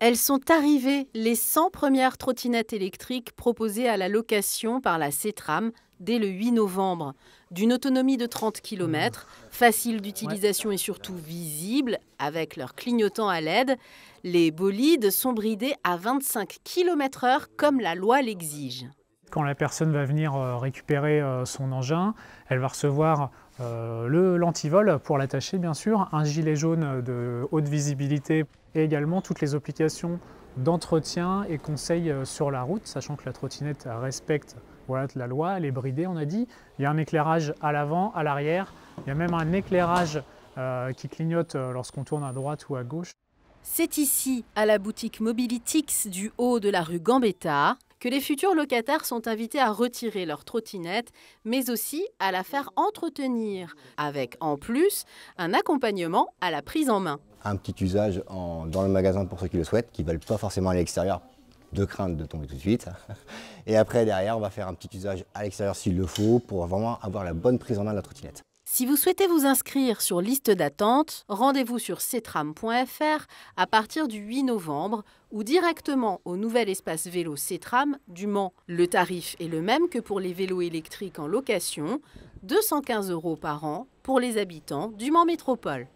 Elles sont arrivées, les 100 premières trottinettes électriques proposées à la location par la CETRAM dès le 8 novembre. D'une autonomie de 30 km, facile d'utilisation et surtout visible, avec leur clignotants à l'aide, les bolides sont bridés à 25 km/h comme la loi l'exige. Quand la personne va venir euh, récupérer euh, son engin, elle va recevoir euh, le lentivol pour l'attacher bien sûr, un gilet jaune de haute visibilité et également toutes les applications d'entretien et conseils sur la route, sachant que la trottinette respecte la loi, elle est bridée on a dit. Il y a un éclairage à l'avant, à l'arrière, il y a même un éclairage qui clignote lorsqu'on tourne à droite ou à gauche. C'est ici, à la boutique Mobilitix du haut de la rue Gambetta, que les futurs locataires sont invités à retirer leur trottinette, mais aussi à la faire entretenir, avec en plus un accompagnement à la prise en main. Un petit usage dans le magasin pour ceux qui le souhaitent, qui ne veulent pas forcément aller à l'extérieur de crainte de tomber tout de suite. Et après, derrière, on va faire un petit usage à l'extérieur s'il le faut pour vraiment avoir la bonne prise en main de la trottinette. Si vous souhaitez vous inscrire sur liste d'attente, rendez-vous sur CETRAM.fr à partir du 8 novembre ou directement au nouvel espace vélo CETRAM du Mans. Le tarif est le même que pour les vélos électriques en location, 215 euros par an pour les habitants du Mans Métropole.